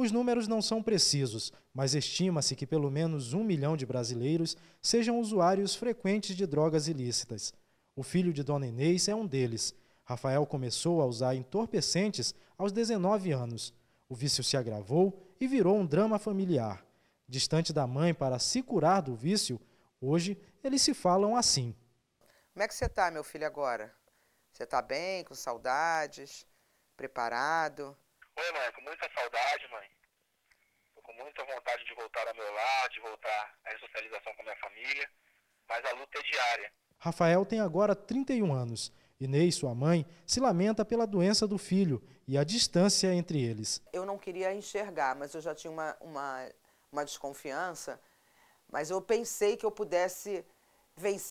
Os números não são precisos, mas estima-se que pelo menos um milhão de brasileiros sejam usuários frequentes de drogas ilícitas. O filho de Dona Inês é um deles. Rafael começou a usar entorpecentes aos 19 anos. O vício se agravou e virou um drama familiar. Distante da mãe para se curar do vício, hoje eles se falam assim. Como é que você está, meu filho, agora? Você está bem, com saudades, preparado? mãe, né, com muita saudade, mãe. Tô com muita vontade de voltar ao meu lar, de voltar à socialização com a minha família, mas a luta é diária. Rafael tem agora 31 anos. Inês, sua mãe, se lamenta pela doença do filho e a distância entre eles. Eu não queria enxergar, mas eu já tinha uma, uma, uma desconfiança, mas eu pensei que eu pudesse vencer